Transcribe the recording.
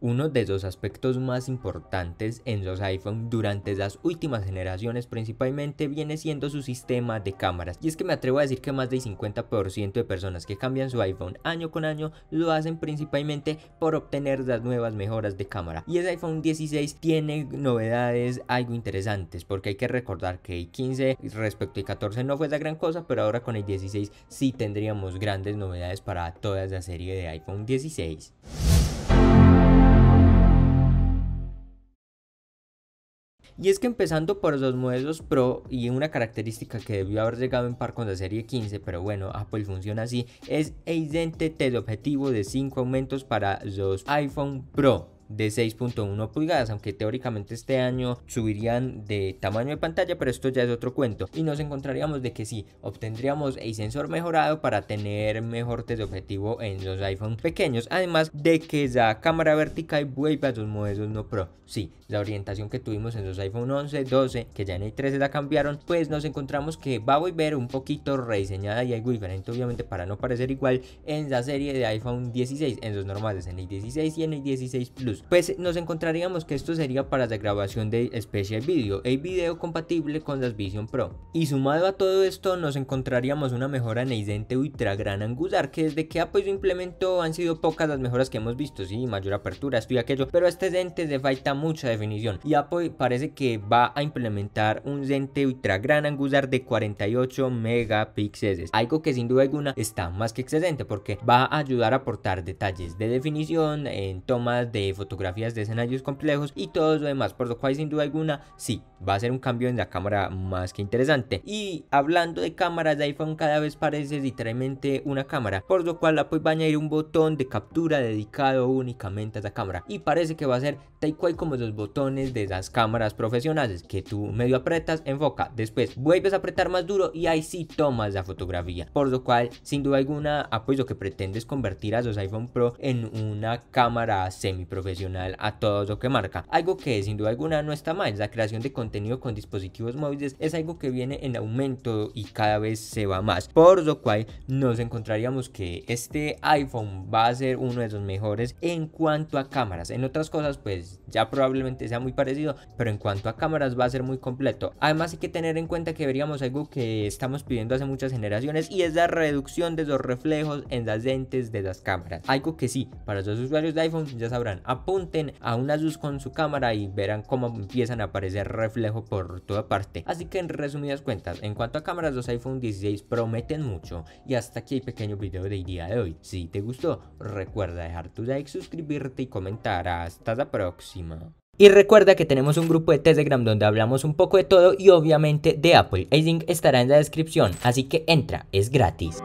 Uno de los aspectos más importantes en los iPhone durante las últimas generaciones principalmente viene siendo su sistema de cámaras y es que me atrevo a decir que más del 50% de personas que cambian su iPhone año con año lo hacen principalmente por obtener las nuevas mejoras de cámara y ese iPhone 16 tiene novedades algo interesantes porque hay que recordar que el 15 respecto al 14 no fue la gran cosa pero ahora con el 16 sí tendríamos grandes novedades para toda la serie de iPhone 16. Y es que empezando por los modelos Pro y una característica que debió haber llegado en par con la serie 15, pero bueno, Apple funciona así, es el el objetivo de 5 aumentos para los iPhone Pro de 6.1 pulgadas, aunque teóricamente este año subirían de tamaño de pantalla, pero esto ya es otro cuento. Y nos encontraríamos de que sí, obtendríamos el sensor mejorado para tener mejor objetivo en los iPhone pequeños, además de que la cámara vertical vuelve a los modelos no Pro. Sí, la orientación que tuvimos en los iPhone 11, 12, que ya en el 13 la cambiaron, pues nos encontramos que va a volver un poquito rediseñada y algo diferente obviamente para no parecer igual en la serie de iPhone 16, en los normales, en el 16 y en el 16 Plus. Pues nos encontraríamos que esto sería para la grabación de especial Video, el video compatible con las Vision Pro. Y sumado a todo esto nos encontraríamos una mejora en el dente ultra gran angular, que desde que Apple lo implementó han sido pocas las mejoras que hemos visto, sí, mayor apertura, esto y aquello, pero este dente le falta mucha definición y Apple parece que va a implementar un lente ultra gran angular de 48 megapíxeles, algo que sin duda alguna está más que excelente porque va a ayudar a aportar detalles de definición en tomas de fotografías de escenarios complejos y todo lo demás, por lo cual sin duda alguna sí, va a ser un cambio en la cámara más que interesante. Y hablando de cámaras, de iPhone cada vez parece literalmente una cámara, por lo cual Apple va a añadir un botón de captura dedicado únicamente a la cámara y parece que va a ser tal cual como los botones de esas cámaras profesionales que tú medio apretas, enfoca, después vuelves a apretar más duro y ahí sí tomas la fotografía. Por lo cual, sin duda alguna, apoyo que pretendes convertir a los iPhone Pro en una cámara Semi profesional a todo lo que marca. Algo que sin duda alguna no está mal, la creación de contenido con dispositivos móviles es algo que viene en aumento y cada vez se va más. Por lo cual, nos encontraríamos que este iPhone va a ser uno de los mejores en cuanto a cámaras. En otras cosas, pues ya probablemente sea muy parecido, pero en cuanto a cámaras va a ser muy completo. Además hay que tener en cuenta que veríamos algo que estamos pidiendo hace muchas generaciones y es la reducción de los reflejos en las lentes de las cámaras. Algo que sí, para los usuarios de iPhone ya sabrán, apunten a una luz con su cámara y verán cómo empiezan a aparecer reflejos por toda parte. Así que en resumidas cuentas, en cuanto a cámaras, los iPhone 16 prometen mucho. Y hasta aquí el pequeño video del día de hoy. Si te gustó, recuerda dejar tu like, suscribirte y comentar. Hasta la próxima. Y recuerda que tenemos un grupo de Telegram donde hablamos un poco de todo y obviamente de Apple. El link estará en la descripción, así que entra, es gratis.